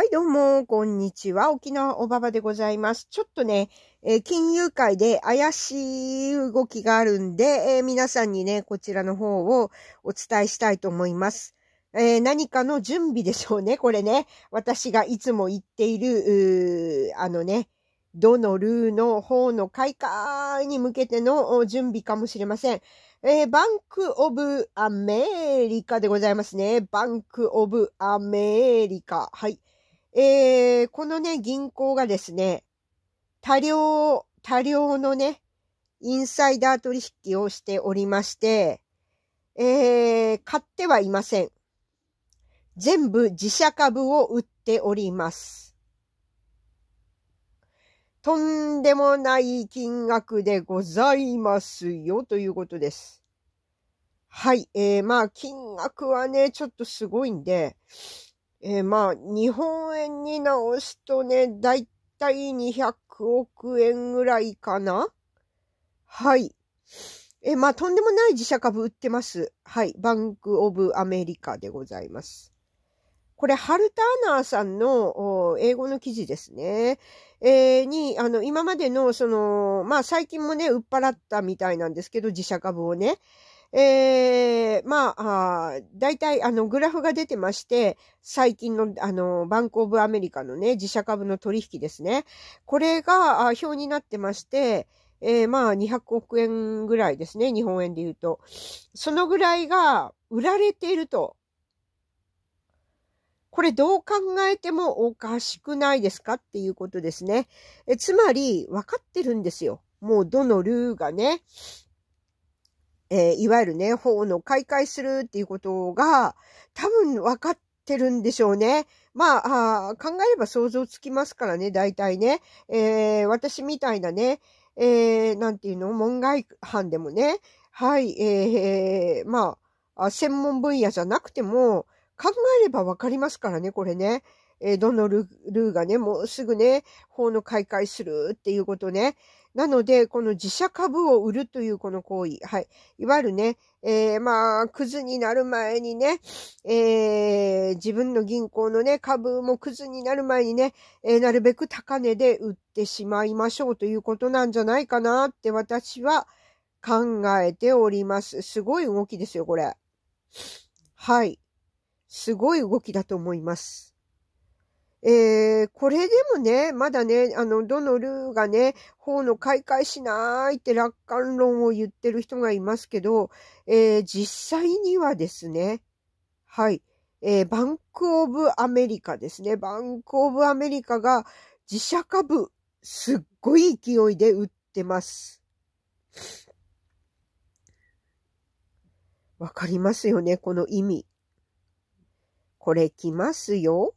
はい、どうも、こんにちは。沖縄おばばでございます。ちょっとね、えー、金融界で怪しい動きがあるんで、えー、皆さんにね、こちらの方をお伝えしたいと思います。えー、何かの準備でしょうね、これね。私がいつも言っている、あのね、どのルーの方の開花に向けての準備かもしれません。えー、バンクオブアメリカでございますね。バンクオブアメリカ。はい。えー、このね、銀行がですね、多量、多量のね、インサイダー取引をしておりまして、えー、買ってはいません。全部自社株を売っております。とんでもない金額でございますよということです。はい。えー、まあ、金額はね、ちょっとすごいんで、えー、まあ、日本円に直すとね、だいたい200億円ぐらいかなはい。えー、まあ、とんでもない自社株売ってます。はい。バンクオブアメリカでございます。これ、ハルターナーさんの英語の記事ですね。えー、に、あの、今までの、その、まあ、最近もね、売っ払ったみたいなんですけど、自社株をね。えー、まあ、大体、あの、グラフが出てまして、最近の、あの、バンクオブアメリカのね、自社株の取引ですね。これが、あ表になってまして、えー、まあ、200億円ぐらいですね、日本円で言うと。そのぐらいが売られていると。これどう考えてもおかしくないですかっていうことですね。えつまり、わかってるんですよ。もうどのルーがね、えー、いわゆるね、法の開会するっていうことが、多分分かってるんでしょうね。まあ、あ考えれば想像つきますからね、大体ね。えー、私みたいなね、えー、なんていうの、門外犯でもね、はい、えー、まあ、専門分野じゃなくても、考えれば分かりますからね、これね。えー、どのルーがね、もうすぐね、法の開会するっていうことね。なので、この自社株を売るというこの行為、はい。いわゆるね、えー、まあ、クズになる前にね、えー、自分の銀行のね、株もクズになる前にね、えー、なるべく高値で売ってしまいましょうということなんじゃないかなって私は考えております。すごい動きですよ、これ。はい。すごい動きだと思います。えー、これでもね、まだね、あの、どのルーがね、方の開会しないって楽観論を言ってる人がいますけど、えー、実際にはですね、はい、えー、バンクオブアメリカですね。バンクオブアメリカが自社株、すっごい勢いで売ってます。わかりますよね、この意味。これ来ますよ。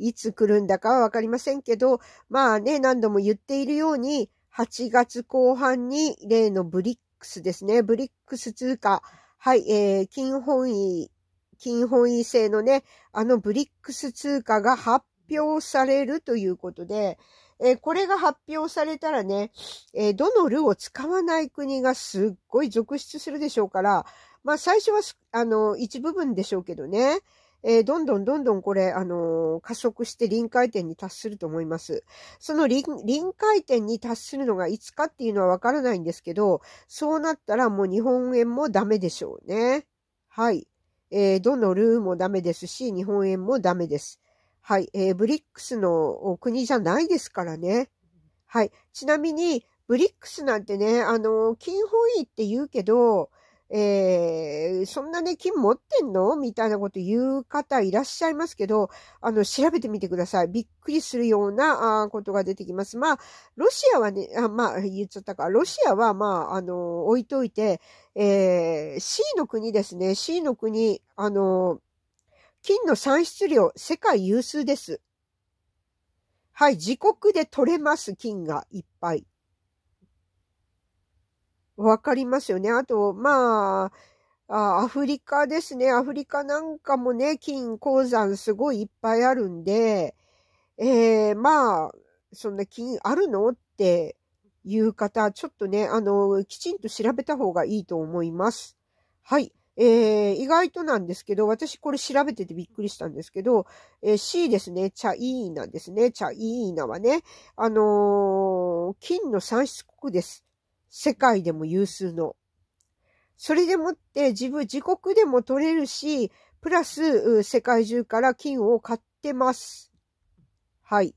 いつ来るんだかはわかりませんけど、まあね、何度も言っているように、8月後半に例のブリックスですね、ブリックス通貨、はい、えー、金本位、金本位制のね、あのブリックス通貨が発表されるということで、えー、これが発表されたらね、えー、どのルを使わない国がすっごい続出するでしょうから、まあ最初は、あの、一部分でしょうけどね、えー、どんどんどんどんこれ、あのー、加速して臨界点に達すると思います。その臨界点に達するのがいつかっていうのはわからないんですけど、そうなったらもう日本円もダメでしょうね。はい。えー、どのルーもダメですし、日本円もダメです。はい。えー、ブリックスの国じゃないですからね。はい。ちなみに、ブリックスなんてね、あのー、金本位って言うけど、えー、そんなね、金持ってんのみたいなこと言う方いらっしゃいますけど、あの、調べてみてください。びっくりするような、あことが出てきます。まあ、ロシアはね、あまあ、言っちゃったか。ロシアは、まあ、あの、置いといて、えー、C の国ですね。C の国、あの、金の産出量、世界有数です。はい、自国で取れます、金がいっぱい。わかりますよね。あと、まあ、あアフリカですね。アフリカなんかもね、金鉱山すごいいっぱいあるんで、えー、まあ、そんな金あるのっていう方、ちょっとね、あの、きちんと調べた方がいいと思います。はい。えー、意外となんですけど、私これ調べててびっくりしたんですけど、えー、C ですね、チャイーナですね、チャイーナはね、あのー、金の産出国です。世界でも有数の。それでもって自分、自国でも取れるし、プラス世界中から金を買ってます。はい。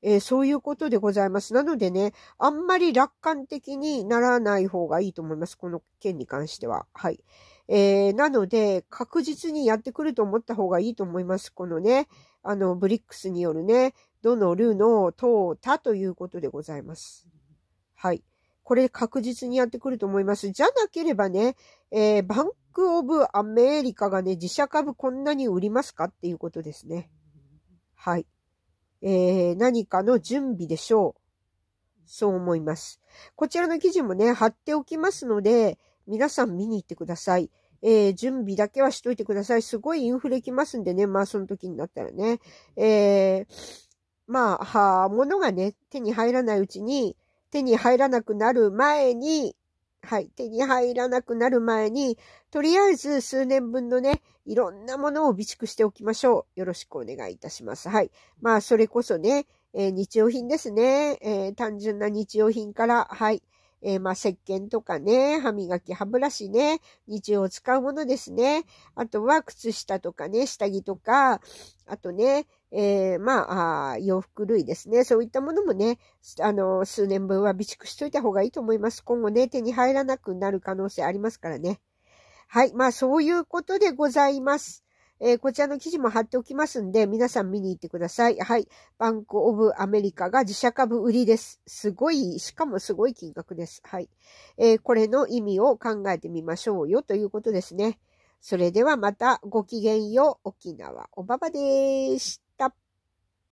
えー、そういうことでございます。なのでね、あんまり楽観的にならない方がいいと思います。この件に関しては。はい。えー、なので、確実にやってくると思った方がいいと思います。このね、あの、ブリックスによるね、どのルーの淘汰ということでございます。はい。これ確実にやってくると思います。じゃなければね、えー、バンクオブアメリカがね、自社株こんなに売りますかっていうことですね。はい。えー、何かの準備でしょう。そう思います。こちらの記事もね、貼っておきますので、皆さん見に行ってください。えー、準備だけはしといてください。すごいインフレきますんでね。まあ、その時になったらね。えー、まあ、は、物がね、手に入らないうちに、手に入らなくなる前に、はい、手に入らなくなる前に、とりあえず数年分のね、いろんなものを備蓄しておきましょう。よろしくお願いいたします。はい。まあ、それこそね、えー、日用品ですね、えー、単純な日用品から、はい。えー、まあ、石鹸とかね、歯磨き、歯ブラシね、日常使うものですね。あとは、靴下とかね、下着とか、あとね、えー、まあ洋服類ですね。そういったものもね、あの、数年分は備蓄しといた方がいいと思います。今後ね、手に入らなくなる可能性ありますからね。はい。まあ、そういうことでございます。えー、こちらの記事も貼っておきますんで、皆さん見に行ってください。はい。バンクオブアメリカが自社株売りです。すごい、しかもすごい金額です。はい。えー、これの意味を考えてみましょうよということですね。それではまたごきげんよう。沖縄おばばでーす。